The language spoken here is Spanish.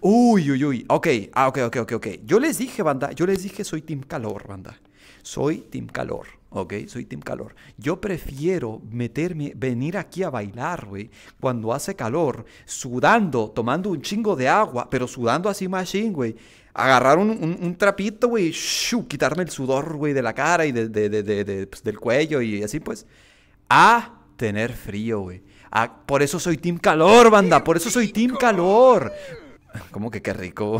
Uy, uy, uy. Ok, ah, ok, ok, ok, Yo les dije, banda, yo les dije soy Team Calor, banda. Soy Team Calor, ok, soy Team Calor. Yo prefiero meterme, venir aquí a bailar, güey, cuando hace calor, sudando, tomando un chingo de agua, pero sudando así machine, güey. Agarrar un, un, trapito, güey, quitarme el sudor, güey, de la cara y de, de, de, pues, del cuello y así, pues. A tener frío, güey. por eso soy Team Calor, banda. Por eso soy Team Calor. Como que qué rico?